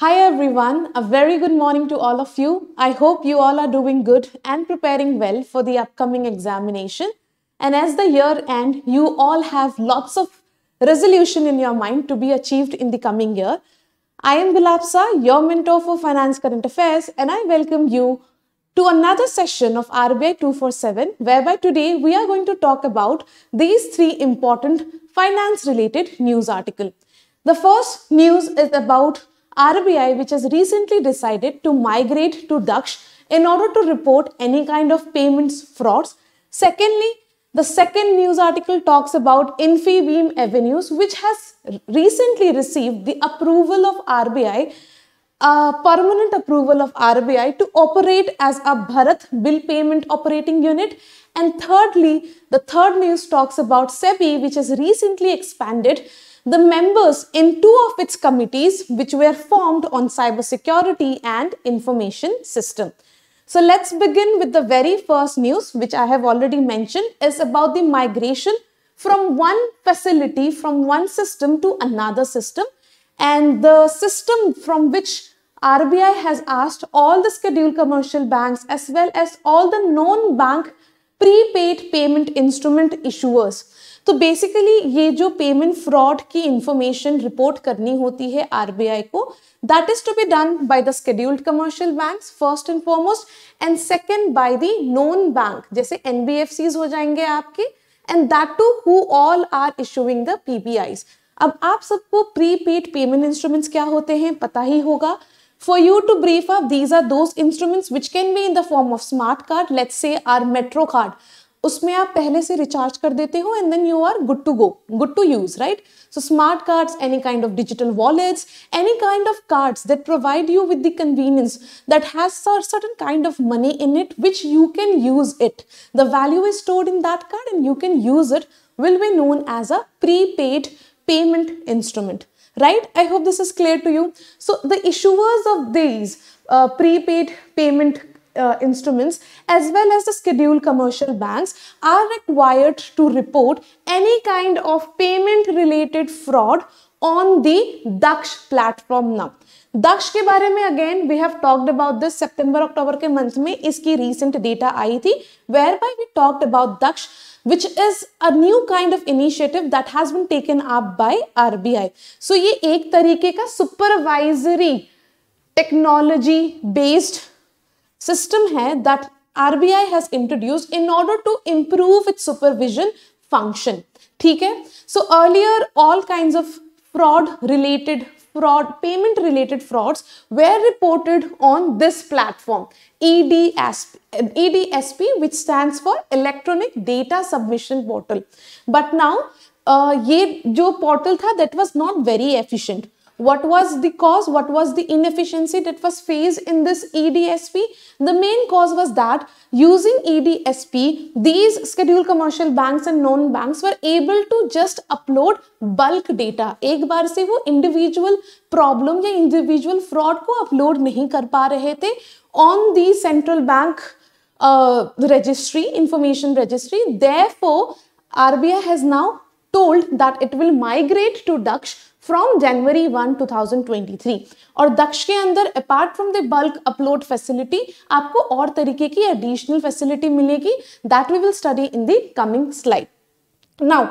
Hi everyone, a very good morning to all of you. I hope you all are doing good and preparing well for the upcoming examination. And as the year end, you all have lots of resolution in your mind to be achieved in the coming year. I am Bilapsa, your mentor for Finance Current Affairs, and I welcome you to another session of RBI 247, whereby today we are going to talk about these three important finance related news article. The first news is about RBI, which has recently decided to migrate to Daksh in order to report any kind of payments frauds. Secondly, the second news article talks about Infibeam Avenues, which has recently received the approval of RBI, permanent approval of RBI to operate as a Bharat Bill Payment Operating Unit. And thirdly, the third news talks about SEBI, which has recently expanded the members in two of its committees which were formed on cybersecurity and information system. So let's begin with the very first news which I have already mentioned is about the migration from one facility, from one system to another system and the system from which RBI has asked all the scheduled commercial banks as well as all the non-bank prepaid payment instrument issuers तो basically ये जो payment fraud की information report करनी होती है RBI को that is to be done by the scheduled commercial bank first and foremost and second by the non bank जैसे NBFCs हो जाएंगे आपके and that too who all are issuing the PPIs अब आप सबको प्रीपेड पेमेंट इंस्ट्रूमेंट्स क्या होते हैं पता ही होगा for you to brief up these are दो instruments which can be in the form of smart card let's say our metro card उसमें आप पहले से रिचार्ज कर देते हो and then you are good to go good to use right so smart cards any kind of digital wallets any kind of cards that provide you with the convenience that has certain kind of money in it which you can use it the value is stored in that card and you can use it will be known as a prepaid payment instrument right I hope this is clear to you so the issuers of these prepaid payment uh, instruments as well as the scheduled commercial banks are required to report any kind of payment related fraud on the Daksh platform now. Daksh के बारे में again we have talked about this सितंबर अक्टूबर के month में इसकी recent data आई थी whereby we talked about Daksh which is a new kind of initiative that has been taken up by RBI. So ये एक तरीके का supervisory technology based system that RBI has introduced in order to improve its supervision function. ठीक so earlier all kinds of fraud related fraud payment related frauds were reported on this platform EDSP, EDSP which stands for electronic data submission portal but now uh, portal that was not very efficient what was the cause? What was the inefficiency that was faced in this EDSP? The main cause was that using EDSP, these scheduled commercial banks and known banks were able to just upload bulk data. एक बार से वो individual problem या individual fraud को upload नहीं कर पा रहे थे on the central bank uh, registry, information registry. Therefore, RBI has now told that it will migrate to Daksh from जनवरी 1 2023 और दक्ष के अंदर apart from the bulk upload facility आपको और तरीके की एडिशनल फैसिलिटी मिलेगी that we will study in the coming slide now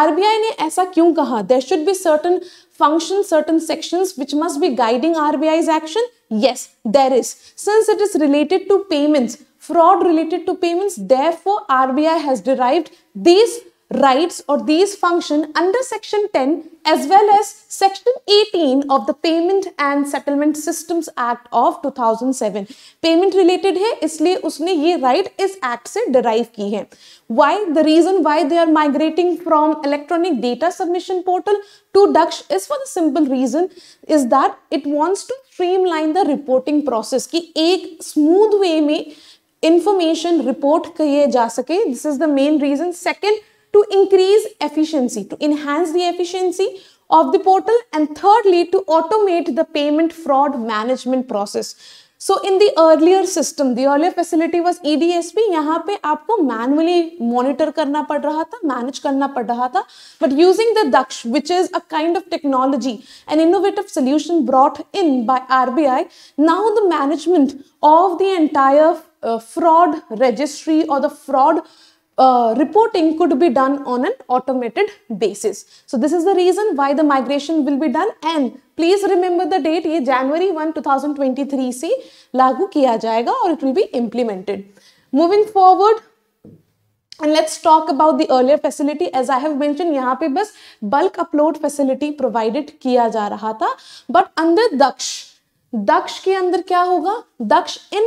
RBI ने ऐसा क्यों कहा there should be certain function certain sections which must be guiding RBI's action? Yes, there is. Since it is related to payments, fraud related to payments, therefore RBI has derived these rights or these function under section 10 as well as section 18 of the payment and settlement systems act of 2007 payment related hai isliye usne ye right is act se derive ki hai why the reason why they are migrating from electronic data submission portal to daksh is for the simple reason is that it wants to streamline the reporting process ki ek smooth way mein information report किए जा सके this is the main reason second to increase efficiency, to enhance the efficiency of the portal and thirdly to automate the payment fraud management process. So in the earlier system, the earlier facility was EDSP, here you have to manually monitor and manage. But using the Daksh, which is a kind of technology, an innovative solution brought in by RBI, now the management of the entire uh, fraud registry or the fraud uh, reporting could be done on an automated basis. So this is the reason why the migration will be done and please remember the date ये January 1 2023 से लागू किया जाएगा और it will be implemented. Moving forward and let's talk about the earlier facility as I have mentioned यहाँ पे बस bulk upload facility provided किया जा रहा था but under दक्ष दक्ष के अंदर क्या होगा Daksh a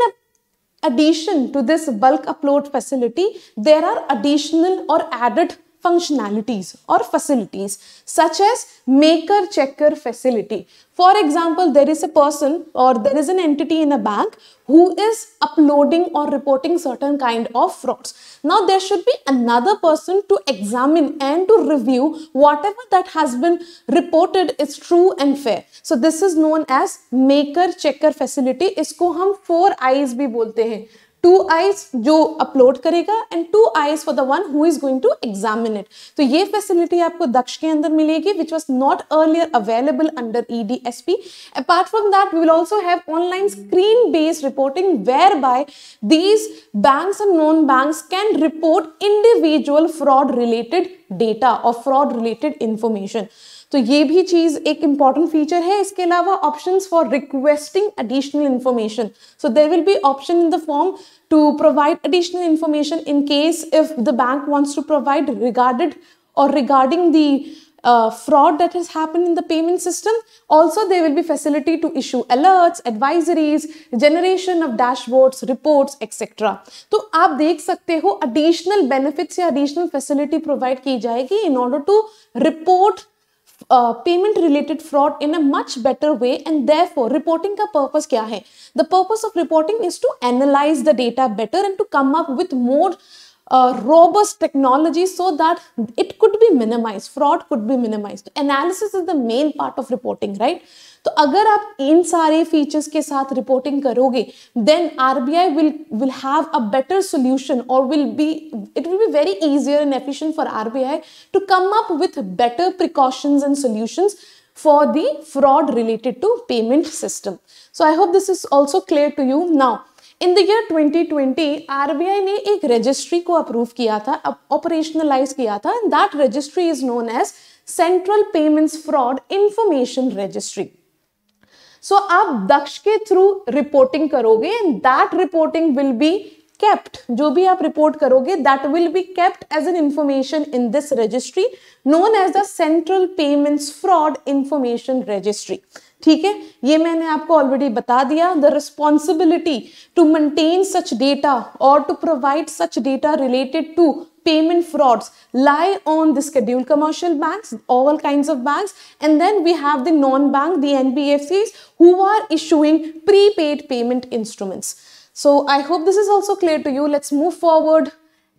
addition to this bulk upload facility, there are additional or added functionalities or facilities such as maker checker facility. For example, there is a person or there is an entity in a bank who is uploading or reporting certain kind of frauds. Now there should be another person to examine and to review whatever that has been reported is true and fair. So this is known as maker checker facility. Isko hum four eyes bhi bolte हैं. Two eyes जो upload करेगा and two eyes for the one who is going to examine it तो ये facility आपको दक्ष के अंदर मिलेगी which was not earlier available under E D S P apart from that we will also have online screen based reporting whereby these bank and non bank can report individual fraud related data और fraud related information तो ये भी चीज़ एक important feature है इसके अलावा option for requesting additional information so there will be option in the form to provide additional information in case if the bank wants to provide regarded or regarding the uh, fraud that has happened in the payment system. Also, there will be facility to issue alerts, advisories, generation of dashboards, reports, etc. तो आप देख सकते हो additional benefits या additional facility provide की जाएगी in order to report payment related fraud in a much better way and therefore reporting का purpose क्या है the purpose of reporting is to analyse the data better and to come up with more A robust technology so that it could be minimized, fraud could be minimized. Analysis is the main part of reporting, right? So, agar aap in sare features ke saath reporting karoge, then RBI will, have a better solution or it will be very easier and efficient for RBI to come up with better precautions and solutions for the fraud related to payment system. So, I hope this is also clear to you. Now, in the year 2020 RBI ने एक registry को approve किया था operationalise किया था that registry is known as central payments fraud information registry so आप दक्ष के through reporting करोगे and that reporting will be kept जो भी आप रिपोर्ट करोगे that will be kept as an information in this registry known as the central payments fraud information registry ठीक है ये मैंने आपको ऑलरेडी बता दिया the responsibility to maintain such data और to provide such data related to payment frauds lie on the scheduled commercial bank all kind of bank and then we have the non bank the N B F Cs who are issuing paid payment instruments so I hope this is also clear to you let's move forward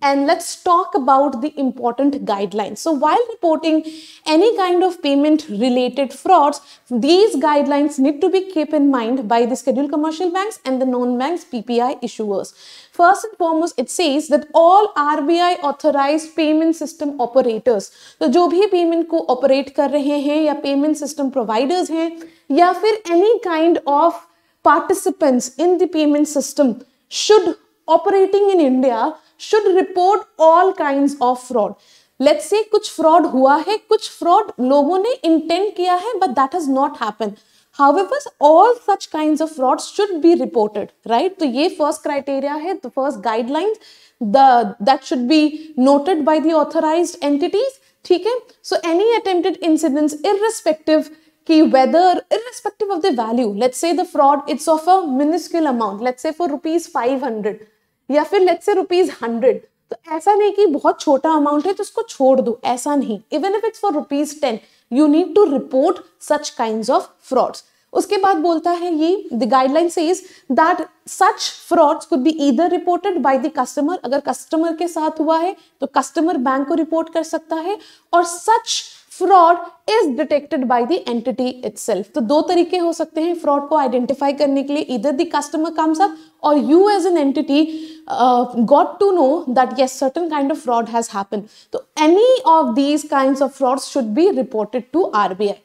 and let's talk about the important guidelines. So while reporting any kind of payment related frauds, these guidelines need to be kept in mind by the scheduled commercial banks and the non-banks PPI issuers. First and foremost, it says that all RBI authorized payment system operators, so जो भी payment को operate कर रहे हैं या payment system providers हैं या फिर any kind of participants in the payment system should operating in India should report all kinds of fraud. Let's say, कुछ fraud हुआ है कुछ fraud लोगों ने intend किया है but that has not happened. however all such kinds of frauds should be reported right so ye first criteria hai the first guidelines the that should be noted by the authorized entities theek hai so any attempted incidents irrespective ki whether irrespective of the value let's say the fraud it's of a minuscule amount let's say for rupees 500 या फिर late से rupees hundred तो ऐसा नहीं कि बहुत छोटा amount है तो उसको छोड़ दो ऐसा नहीं even if it's for rupees ten you need to report such kind of frauds उसके बाद बोलता है ये द गाइडलाइन से is that such frauds could be either reported by the customer अगर कस्टमर के साथ हुआ है तो कस्टमर बैंक को रिपोर्ट कर सकता है और such fraud is detected by the entity itself तो दो तरीके हो सकते हैं फ्रॉड को आइडेंटिफाई करने के लिए इधर द कस्टमर कम्स अप और you as an entity got to know that yes certain kind of fraud has happen तो any of these kind of fraud should be reported to RBI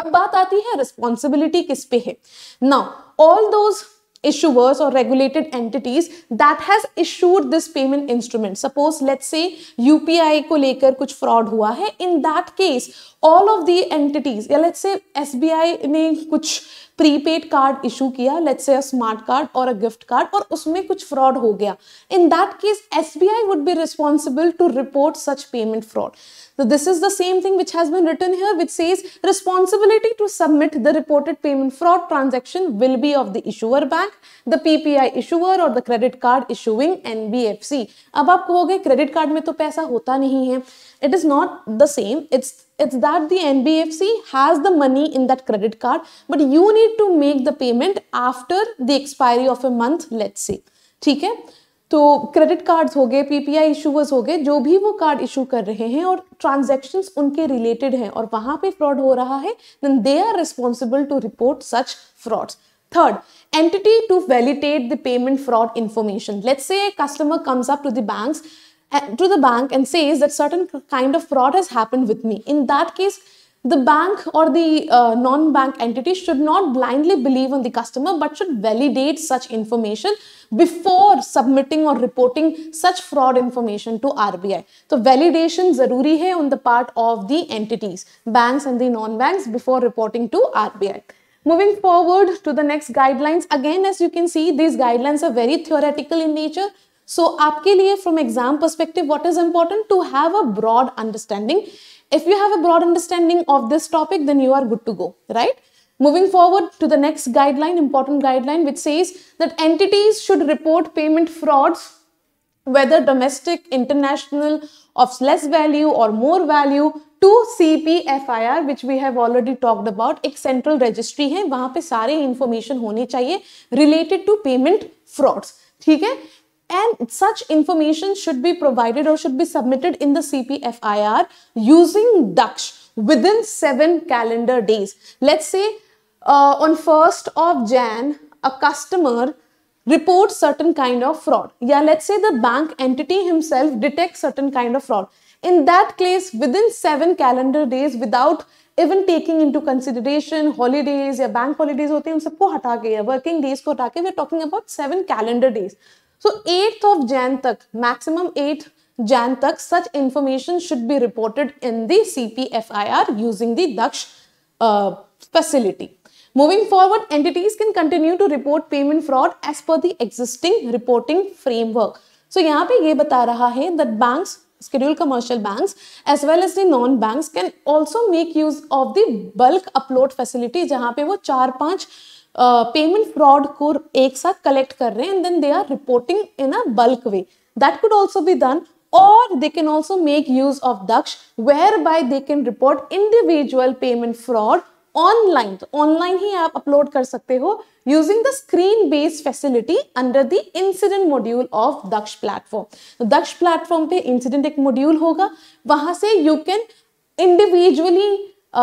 अब बात आती है रिस्पॉन्सिबिलिटी किस पे है now all those issuers or regulated entities that has issued this payment instrument suppose let's say upi ko lekar kuch fraud hua hai in that case all of the entities yeah let's say sbi ne kuch prepaid card issue किया let say smart card और a gift card और उसमें कुछ fraud हो गया in that case S B I would be responsible to report such payment fraud तो this is the same thing which has been written here which says responsibility to submit the reported payment fraud transaction will be of the issuer bank the P P I issuer और the credit card issuing N B F C अब आप कहोगे credit card में तो पैसा होता नहीं है it is not the same it's it's that the nbfc has the money in that credit card but you need to make the payment after the expiry of a month let's say theek hai तो credit cards हो गए PPI इशूवर्स हो गए जो भी वो card issue कर रहे हैं और ट्रांजैक्शंस उनके रिलेटेड हैं और वहां पे फ्रॉड हो रहा है then they are responsible to report such fraud third entity to validate the payment fraud information let's say customer comes up to the banks Uh, to the bank and says that certain kind of fraud has happened with me. In that case, the bank or the uh, non-bank entity should not blindly believe on the customer but should validate such information before submitting or reporting such fraud information to RBI. So validation zaruri hai on the part of the entities, banks and the non-banks before reporting to RBI. Moving forward to the next guidelines, again as you can see these guidelines are very theoretical in nature so so, आपके लिए from exam perspective what is important to have a broad understanding if you have a broad understanding of this topic then you are good to go right moving forward to the next guideline important guideline which says that entities should report payment frauds whether domestic international of less value or more value to CPFIR which we have already talked about एक central registry है वहाँ पे सारे information होनी चाहिए related to payment frauds ठीक है and such information should be provided or should be submitted in the CPFIR using Daksh within 7 calendar days. Let's say uh, on 1st of Jan, a customer reports certain kind of fraud. Yeah, let's say the bank entity himself detects certain kind of fraud. In that case, within seven calendar days, without even taking into consideration holidays या bank holidays होते हैं उन सबको working days we are talking about seven calendar days. So eight of Jan तक maximum eight Jan तक such information should be reported in the C P F I R using the Daksh facility moving forward entities can continue to report payment fraud as per the existing reporting framework so यहाँ पे ये बता रहा है that bank scheduled commercial banks as well as the non banks can also make use of the bulk upload facility jahan pe wo 4 5 payment fraud को एक साथ collect कर रहे हैं and they are reporting in a bulk way that could also be done और they can also make use of Daksh where by they can report individual payment fraud online तो online ही आप अपलोड कर सकते हो using the screen based facility under the incident module of Daksh platform Daksh platform पे incident एक module होगा वहां से you can individually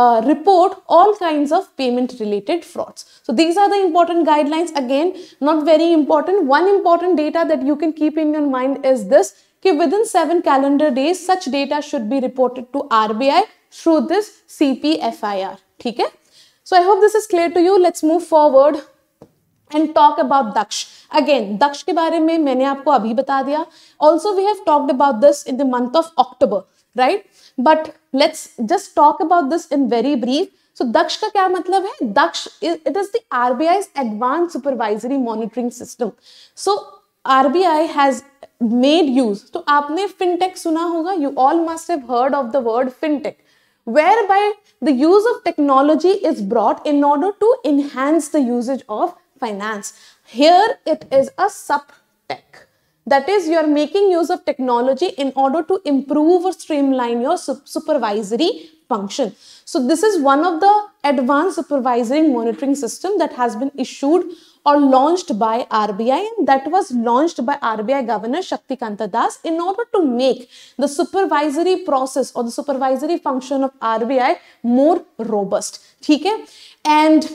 uh, report all kinds of payment related frauds. So these are the important guidelines. Again, not very important. One important data that you can keep in your mind is this, that within seven calendar days, such data should be reported to RBI through this CPFIR. Okay? So I hope this is clear to you. Let's move forward and talk about Daksh. Again, Daksh ke baare mein maine aapko abhi बता Also, we have talked about this in the month of October, right? But let's just talk about this in very brief so Daksh का क्या मतलब है Daksh it is the RBI advance supervisory monitoring system so RBI has made use तो आपने fintech सुना होगा you all must have heard of the word fintech where by the use of technology is broad in order to enhance the usage of finance here it is a sub tech That is, you are making use of technology in order to improve or streamline your supervisory function. So this is one of the advanced supervisory monitoring system that has been issued or launched by RBI and that was launched by RBI Governor Shakti Kanta Das in order to make the supervisory process or the supervisory function of RBI more robust. Okay? And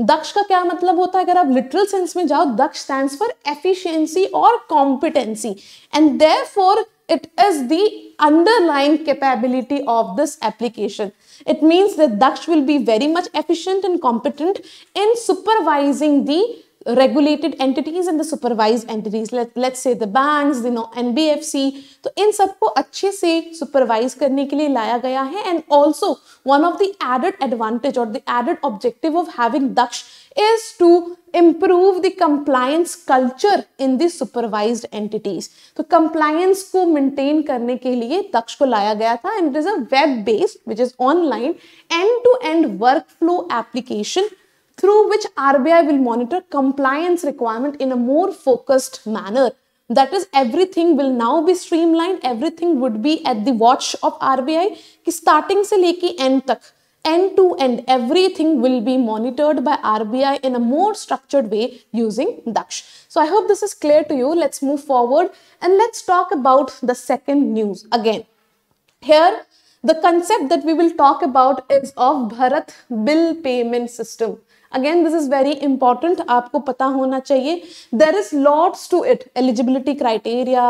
Daksh का क्या मतलब होता है अगर आप literal sense में जाओ Daksh stand for efficiency और competency and therefore it is the underline capability of this application it means Daksh will be very much efficient and competent in supervising the regulated entities and the supervise entities let's say the bank नो एन तो इन सबको अच्छे से supervise करने के लिए लाया गया है and also one of the added advantage और the added objective of having Daksh is to improve the compliance culture in the supervise entities तो कंप्लायंस को मेनटेन करने के लिए दक्ष को लाया गया था and it is a web based which is online end to end work flow application through which RBI will monitor compliance requirement in a more focused manner. That is, everything will now be streamlined. Everything would be at the watch of RBI. कि starting से लेके end तक, end to end, everything will be monitored by RBI in a more structured way using Daksh. So I hope this is clear to you. Let's move forward and let's talk about the second news again. Here, the concept that we will talk about is of Bharat bill payment system. Again this is very important आपको पता होना चाहिए there is lots to it eligibility criteria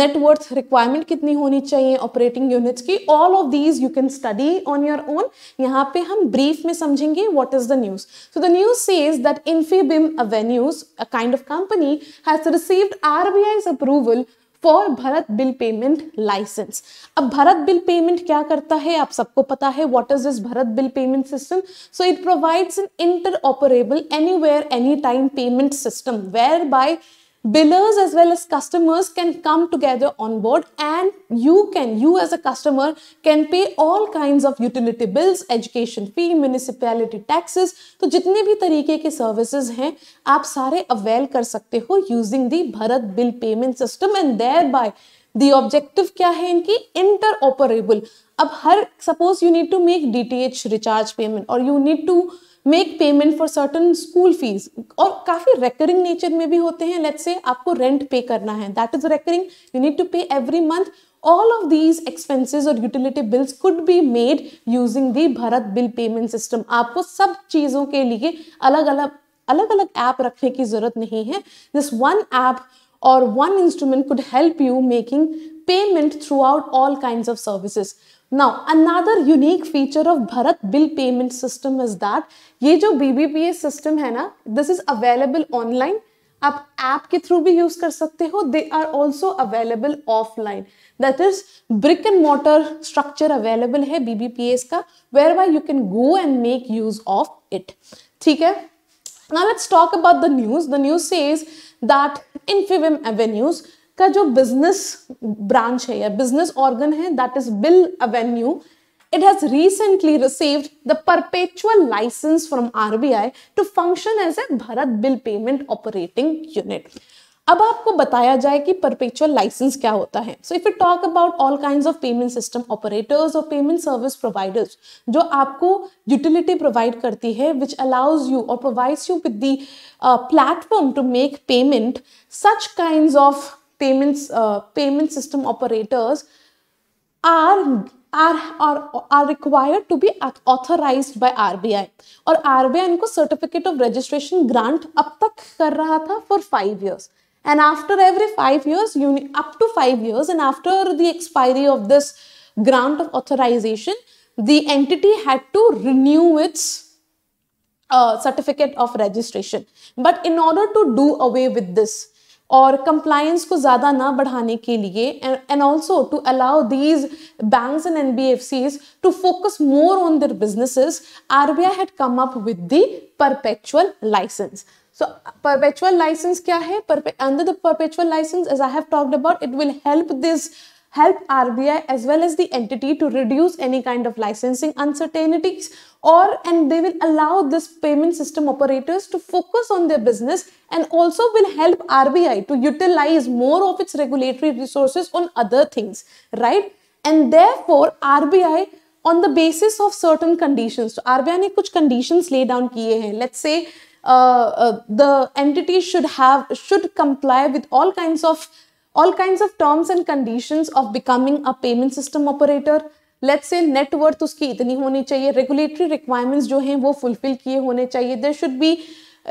net worth requirement कितनी होनी चाहिए operating units की all of these you can study on your own यहाँ पे हम ब्रीफ में समझेंगे what is the news so the news is that Infibeam Avenues a kind of company has received RBI's approval for Bharat bill payment license अब Bharat bill payment क्या करता है आप सबको पता है what is this Bharat bill payment system so it provides an interoperable anywhere any time payment system whereby billers as well as customers can come together on board and you can you as a customer can pay all kinds of utility bills education fee municipality taxes तो जितने भी तरीके के services हैं आप सारे avail कर सकते हो using the bharat bill payment system and thereby the objective क्या है इनकी interoperable अब हर suppose you need to make DTH recharge payment or you need to make payment for certain school fees और काफ़ी रेकरिंग नेचर में भी होते हैं लेट्स से आपको रेंट पे करना है that is recurring you need to pay every month all of these expenses or utility bills could be made using the Bharat bill payment system. आपको सब चीज़ों के लिए अलग अलग अलग अलग ऐप रखने की ज़रूरत नहीं है दिस वन ऐप और one instrument could help you making payment throughout all kind of services now another unique feature of Bharat bill payment system is that ये जो बीबीपीएस सिस्टम है ना दिस इज अवेलेबल ऑनलाइन आप app के through भी use कर सकते हो they are also available offline that is brick and mortar structure available है बीबीपीएस का where why you can go and make use of it ठीक है Now about the news the news The is that in Infibim Avenues का जो business branch है या business organ है that is bill avenue it has recently received the perpetual licence from RBI to function as a Bharat bill payment operating unit अब आपको बताया जाए कि परपेचुअल लाइसेंस क्या होता है so if you talk about all kind of payment system operators और payment service providers जो आपको यूटिलिटी प्रोवाइड करती है विच अलाउज यू और provides you with the platform to make payment such kind of payments uh, payment system operators are are are are required to be authorized by RBI और RBI इनको certificate of registration grant अब तक कर रहा था for five years and after every five years up to five years and after the expiry of this grant of authorization the entity had to renew its uh, certificate of registration but in order to do away with this और compliance को ज़्यादा ना बढ़ाने के लिए and also to allow these bank and N B F Cs to focus more on their business R B I had come up with the perpetual license so perpetual license क्या है under the perpetual license as I have talked about it will help this help RBI as well as the entity to reduce any kind of licensing uncertainties or and they will allow this payment system operators to focus on their business and also will help RBI to utilize more of its regulatory resources on other things, right? And therefore, RBI on the basis of certain conditions. So RBI ने कुछ conditions lay down किए हैं. Let's say uh, uh, the entity should have should comply with all kinds of all kinds of terms and conditions of becoming a payment system operator let's say net worth uski itni honi chahiye regulatory requirements jo hain wo fulfill kiye hone chahiye there should be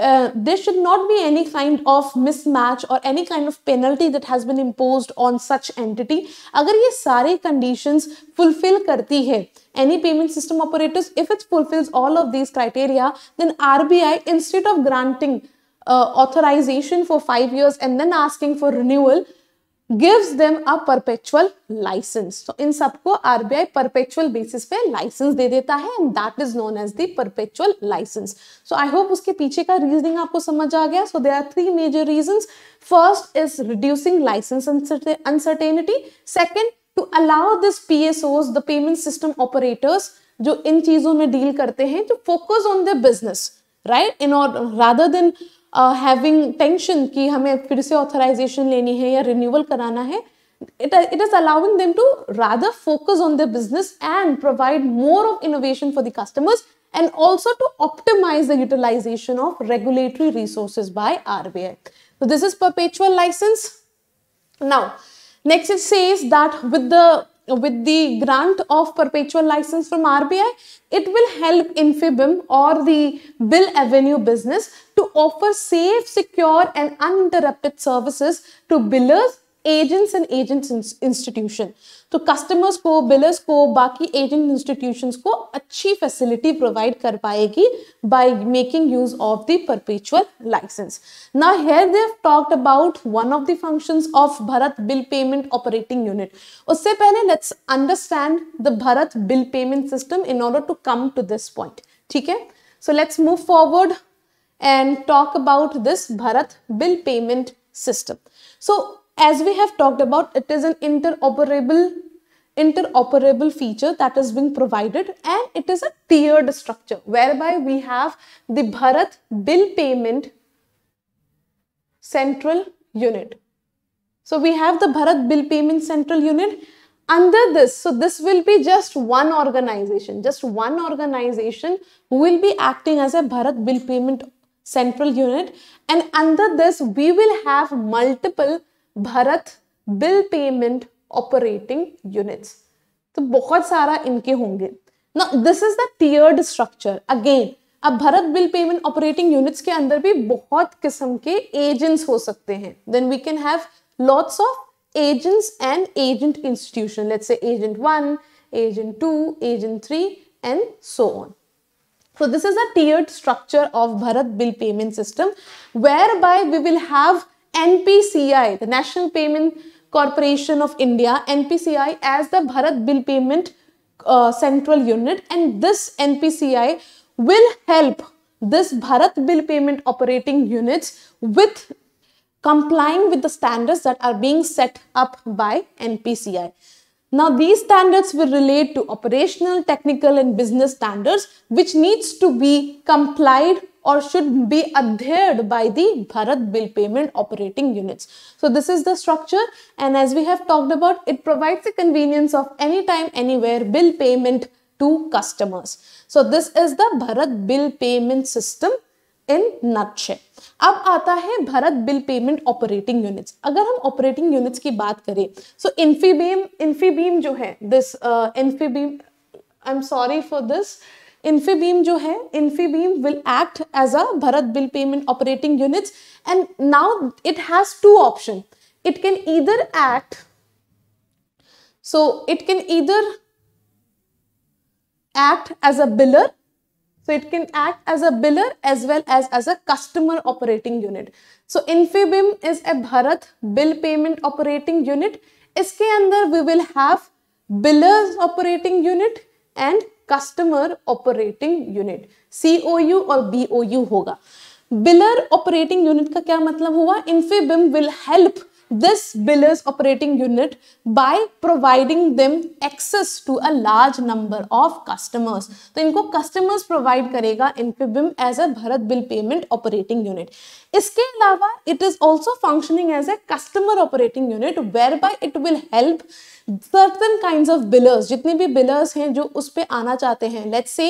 uh, there should not be any kind of mismatch or any kind of penalty that has been imposed on such entity agar ye sare conditions fulfill karti hai any payment system operators if it fulfills all of these criteria then rbi instead of granting uh, authorization for 5 years and then asking for renewal gives them a perpetual license तो इन सबको RBI perpetual basis पे license दे देता है and that is known as the perpetual license so I hope उसके पीछे का रीजनिंग आपको समझ आ गया so there are three major reason first is reducing license uncertainty second to allow this P S Os the payment system operators जो इन चीजों में डील करते हैं to focus on the business right in और rather than Uh, having tension कि हमें फिर से ऑथराइजेशन लेनी है या रिन्यूअल कराना it is allowing them to rather focus on their business and provide more of innovation for the customers and also to optimize the utilization of regulatory resources by RBI. So this is perpetual license. Now, next it says that with the with the grant of perpetual license from RBI, it will help Infibim or the Bill Avenue business to offer safe, secure, and uninterrupted services to billers agents and agents institution तो customers को billers को बाकी agent institution को अच्छी facility provide कर पाएगी by making use of the perpetual license ना here they've talked about one of the function of Bharat bill payment operating unit उससे पहले let's understand the Bharat bill payment system in order to come to this point ठीक है so let's move forward and talk about this Bharat bill payment system. So as we have talked about, it is an interoperable interoperable feature that is being provided and it is a tiered structure whereby we have the Bharat bill payment central unit. So we have the Bharat bill payment central unit under this. So this will be just one organization, just one organization who will be acting as a Bharat bill payment central unit and under this we will have multiple Bharat bill payment operating units. तो बहुत सारा इनके होंगे ना this is the tiered structure again अब Bharat bill payment operating units के अंदर भी बहुत किस्म के एजेंट्स हो सकते हैं then we can have lots of agents and agent institution let's say agent one agent two agent three and so on So this is a tiered structure of Bharat bill payment system whereby we will have NPCI, the National Payment Corporation of India, NPCI as the Bharat bill payment uh, central unit and this NPCI will help this Bharat bill payment operating units with complying with the standards that are being set up by NPCI. Now these standards will relate to operational, technical and business standards which needs to be complied or should be adhered by the Bharat bill payment operating units. So this is the structure and as we have talked about, it provides the convenience of anytime, anywhere bill payment to customers. So this is the Bharat bill payment system इन नक्शे अब आता है Bharat bill payment operating units अगर हम operating units की बात करें सो इन्फीबीम इन्फीबीम जो है this Infibeam I am sorry for this Infibeam जो है Infibeam will act as a Bharat bill payment operating units and now it has two option it can either act so it can either act as a biller So it can act as a biller as well as as a customer operating unit. So Infibim is a Bharat bill payment operating unit. iske andar we will have billers operating unit and customer operating unit. COU or BOU hoga biller operating unit ka kya matlab hua infibim will help this biller's operating unit by providing them access to a large number of customers. तो inko customers provide karega Infibim as a Bharat Bill Payment Operating Unit. iske alawa it is also functioning as a customer operating unit whereby it will help certain kinds of billers jitne bhi billers hain jo us pe aana chahte hain let's say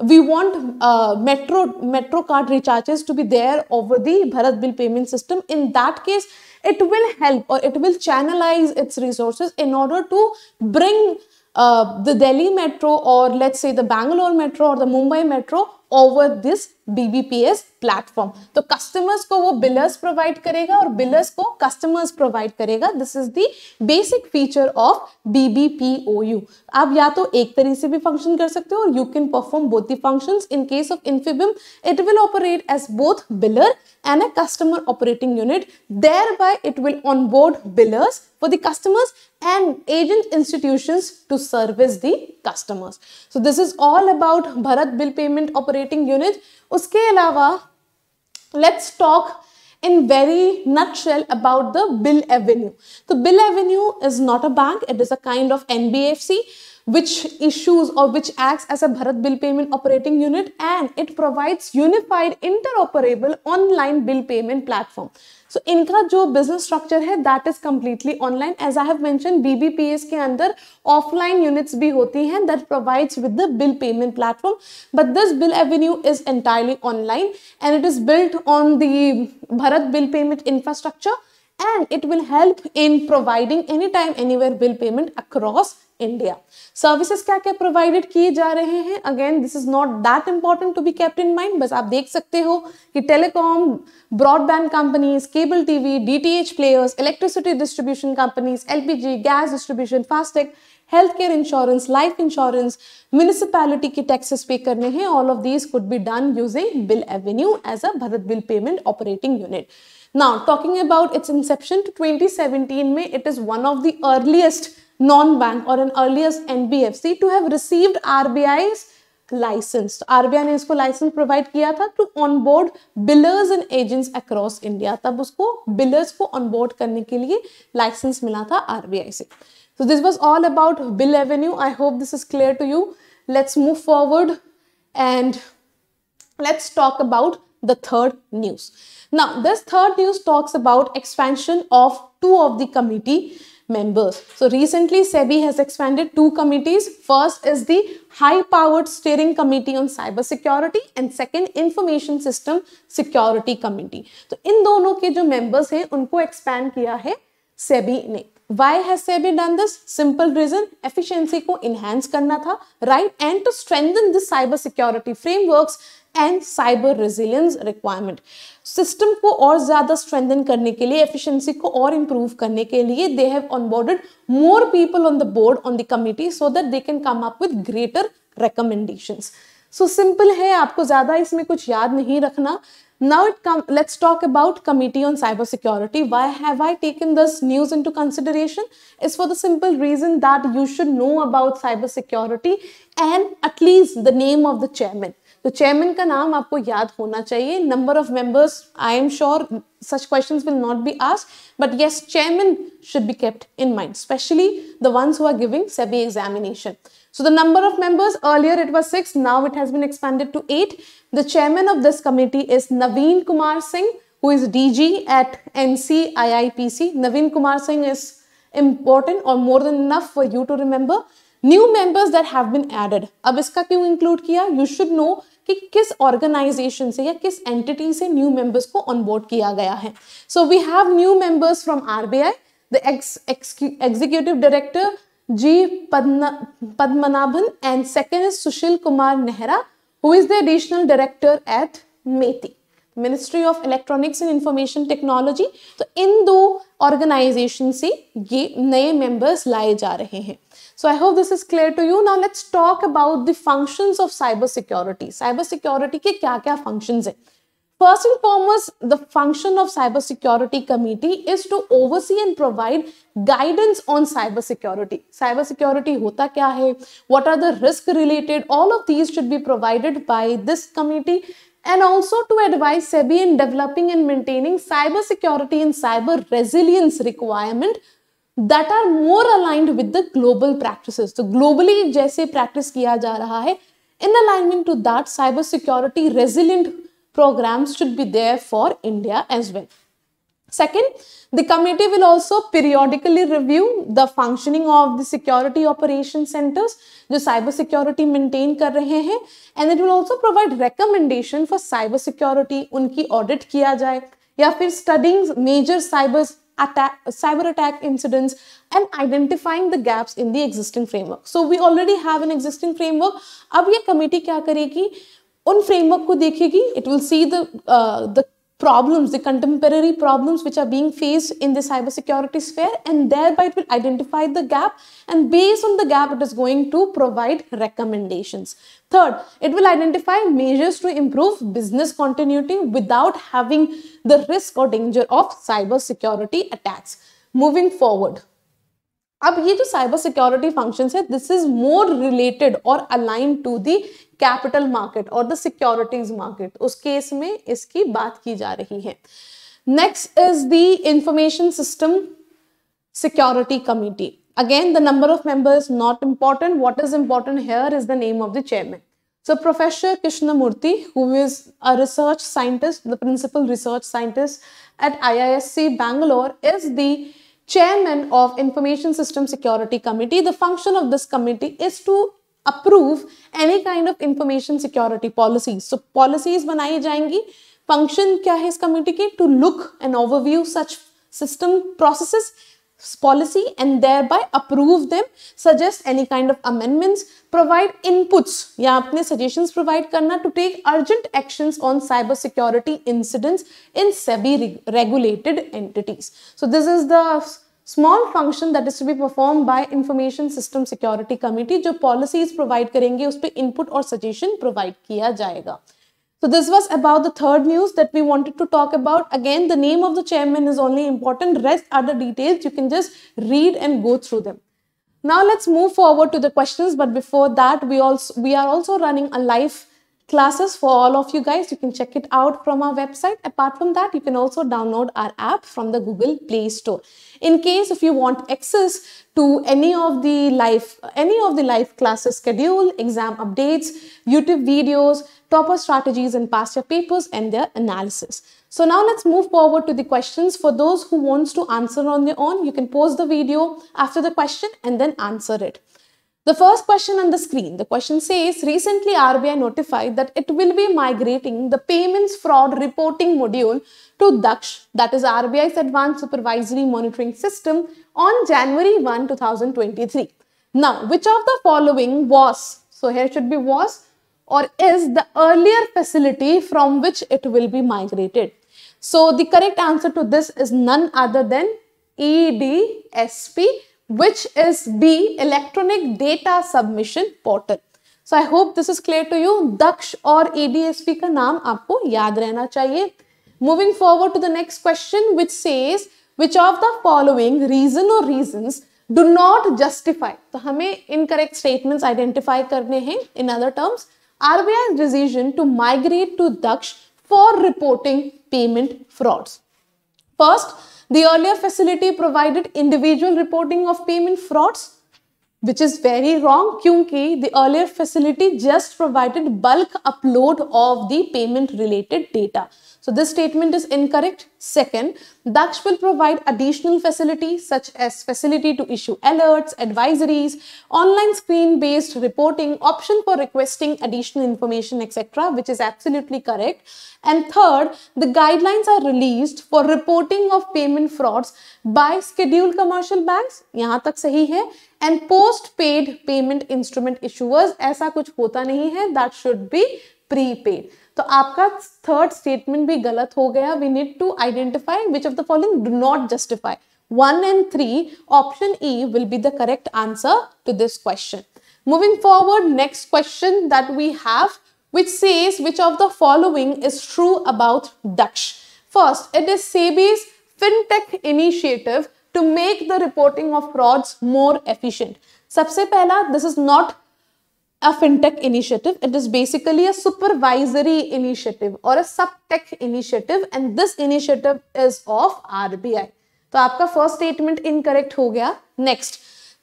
we want uh, metro metro card recharges to be there over the Bharat Bill Payment System. In that case, it will help or it will channelize its resources in order to bring uh, the Delhi metro or let's say the Bangalore metro or the Mumbai metro over this BBPS platform. तो customers को वो billers provide करेगा और billers को customers provide करेगा. This is the basic feature of BBPOU. आप या तो एक तरीके से भी function कर सकते हो और you can perform both the functions. In case of Infibim, it will operate as both biller and a customer operating unit. Thereby, it will onboard billers for the customers and agent institutions to service the customers. So this is all about Bharat Bill Payment Operating Unit. Uske alawa, let's talk in very nutshell about the Bill Avenue. The Bill Avenue is not a bank, it is a kind of NBFC which issues or which acts as a Bharat Bill Payment Operating Unit and it provides unified interoperable online bill payment platform. So so, इनका जो business structure है that is completely online as I have mention BBPS के अंदर offline units भी होती हैं that provides with the bill payment platform but this bill avenue is entirely online and it is built on the Bharat bill payment infrastructure and it will help in providing anytime anywhere bill payment across India. Services kya kya provided किए ja rahe hain Again, this is not that important to be kept in mind. bas aap dekh sakte ho ki telecom, broadband companies, cable TV, DTH players, electricity distribution companies, LPG, gas distribution, FASTag, health care insurance life insurance municipality के taxes pay करने हैं all of these could be done using bill avenue as a Bharat bill payment operating unit Now, talking about its inception to 2017, May it is one of the earliest non-bank or an earliest NBFC to have received RBI's license. RBI ne isko license provide kiya to onboard billers and agents across India. Tab billers ko onboard karne license mila RBI se. So this was all about Bill Avenue. I hope this is clear to you. Let's move forward and let's talk about the third news. Now, this third news talks about expansion of two of the committee members. So recently SEBI has expanded two committees. First is the High Powered Steering Committee on Cyber Security and second Information System Security Committee. so in dono ke jo members हैं unko expand kiya hai SEBI ne why has SEBI done this simple reason efficiency को enhance करना था right and to strengthen this cyber security frameworks and cyber resilience requirement system को और ज़्यादा strengthen करने के लिए एफिशिएंसी को और इंप्रूव करने के लिए they have onboarded more people on the board on the committee so that they can come up with greater recommendations so simple है आपको ज़्यादा इसमें कुछ याद नहीं रखना Now it come, let's talk about Committee on Cybersecurity. Why have I taken this news into consideration? Is for the simple reason that you should know about cybersecurity and at least the name of the chairman. The chairman का नाम आपको याद होना चाहिए number of members I am such questions will not be asked but yes chairman should be kept in mind especially the ones who are giving sebi examination so the number of members, earlier it was 6, now it has been expanded to 8. The chairman of this committee is Naveen Kumar Singh, who is DG at NCIIPC. Naveen Kumar Singh is important or more than enough for you to remember. New members that have been added. अब इसका क्यों include किया? You should know कि किस organisation से या किस entity से न्यू मेंबर्स को ऑनबोर्ड किया गया है so we have new members from RBI the ex executive director. G Padna, Padmanabhan and second is Sushil Kumar Nehra who is the additional director at ministry of electronics and information technology तो इन दो organisation से ये नए members लाए जा रहे हैं so I hope this is clear to you now let's talk about the functions of cyber security cyber security के क्या क्या फंक्शंस हैं First and foremost, the function of cybersecurity committee is to oversee and provide guidance on cybersecurity. Cybersecurity hota kya hai? What are the risk related? All of these should be provided by this committee and also to advise SEBI in developing and maintaining cybersecurity and cyber resilience requirement that are more aligned with the global practices. So globally जैसे practice किया जा रहा in alignment to that, cybersecurity resilient programs should be there for India as well. Second, the committee will also periodically review the functioning of the security operation centers, the cyber security maintain कर रहे हैं and it will also provide recommendation for cyber security, उनकी audit किया जाए या फिर studying major cyber attack, cyber attack incidents and identifying the gaps in the existing framework. So we already have an existing framework. अब ये committee क्या करेगी उन framework को देखेगी it will see problems, the contemporary problems which are being faced in the cyber security sphere, and thereby it will identify the gap. And based on the gap, it is going to provide recommendations. Third, it will identify measures to improve business continuity without having the risk or danger of cyber security attacks. Moving forward, अब ये जो cyber security function है this is more related और aligned to the capital market और the securities market उस case में इसकी बात की जा रही है next is the information system security committee again the number of members not important what is important here is the name of the chairman so professor Krishna Murthy who is a research scientist the principal research scientist at I I S C Bangalore is the chairman of Information System Security Committee. The function of this committee is to approve any kind of information security policies. So policies बनाई जाएंगी. Function क्या है इस committee To look and overview such system processes policy and thereby approve them, suggest any kind of amendments, provide inputs ya apne suggestions provide karna to take urgent actions on cyber security incidents in SEBI regulated entities. So this is the small function that is to be performed by information system security committee जो policies provide करेंगे उस पर input और suggestion provide किया जाएगा. So this was about the third news that we wanted to talk about. Again, the name of the chairman is only important. Rest are the details. You can just read and go through them. Now let's move forward to the questions. But before that, we also we are also running a live classes for all of you guys. You can check it out from our website. Apart from that, you can also download our app from the Google Play Store. In case if you want access to any of the live, any of the live classes schedule, exam updates, YouTube videos, proper strategies in past year papers and their analysis. So now let's move forward to the questions. For those who wants to answer on their own, you can pause the video after the question and then answer it. The first question on the screen, the question says, recently RBI notified that it will be migrating the payments fraud reporting module to Daksh, that is RBI's Advanced Supervisory Monitoring System on January 1, 2023. Now, which of the following was, so here should be was, or is the earlier facility from which it will be migrated. So the correct answer to this is none other than EDSP which is B electronic data submission portal. So I hope this is clear to you. Daksh or EDSP ka naam aapko yaad rehna chahiye. Moving forward to the next question which says which of the following reason or reasons do not justify. So we incorrect statements identify karne hai. in other terms. RBI's decision to migrate to Daksh for reporting payment frauds. First, the earlier facility provided individual reporting of payment frauds, which is very wrong because the earlier facility just provided bulk upload of the payment related data. So this statement is incorrect. Second, Daksh will provide additional facilities such as facility to issue alerts, advisories, online screen-based reporting, option for requesting additional information, etc., which is absolutely correct. And third, the guidelines are released for reporting of payment frauds by scheduled commercial banks. यहाँ तक सही है. And post-paid payment instrument issuers, ऐसा कुछ होता नहीं है That should be pre तो आपका थर्ड स्टेटमेंट भी गलत हो गया we need to identify which of the following do not justify one and three option E will be the correct answer to this question moving forward next question that we have which says which of the following is true about Daksh first it is SEBI's fintech initiative to make the reporting of frauds more efficient सबसे पहला this is not a fintech initiative. It is basically a supervisory initiative or a sub-tech initiative and this initiative is of RBI. So, आपका first statement incorrect. हो गया Next,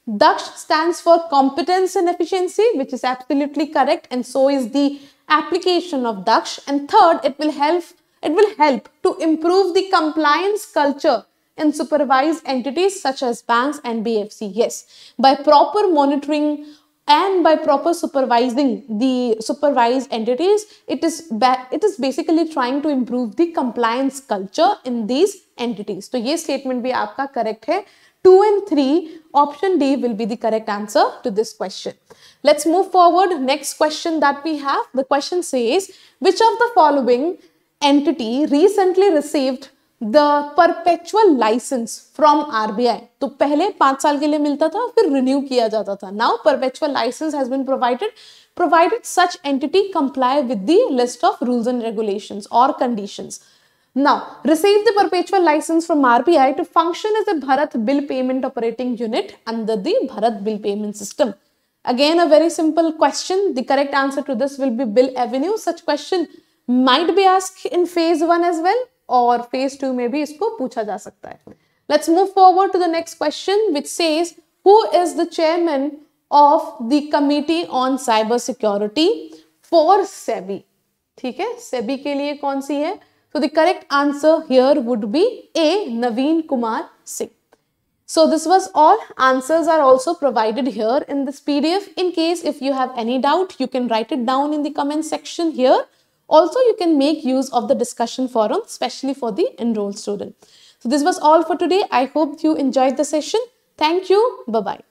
Daksha stands for competence and efficiency which is absolutely correct and so is the application of daksh and third it will help it will help to improve the compliance culture in supervised entities such as banks and bfc yes by proper monitoring and by proper supervising the supervised entities it is it is basically trying to improve the compliance culture in these entities So, yes statement भी आपका correct two and three option D will be the correct answer to this question let's move forward next question that we have the question says which of the following entity recently received the perpetual licence from RBI तो पहले पांच साल के लिए मिलता था फिर renew किया जाता था now perpetual licence has been provided provided such entity comply with the list of rules and regulation और condition Now, receive the perpetual license from RBI to function as a Bharat Bill Payment Operating Unit under the Bharat Bill Payment System. Again, a very simple question. The correct answer to this will be Bill Avenue. Such question might be asked in phase One as well. और phase two में भी इसको पूछा जा सकता है let's move forward to the next question which says chairman of the committee on cyber security for SEBI ठीक है सेबी के लिए कौन सी है so the correct answer here would be A Naveen Kumar Singh so this was all answer are also provided here in this P in case if you have any doubt you can write it down in the comment section here Also, you can make use of the discussion forum, especially for the enrolled student. So this was all for today. I hope you enjoyed the session. Thank you. Bye-bye.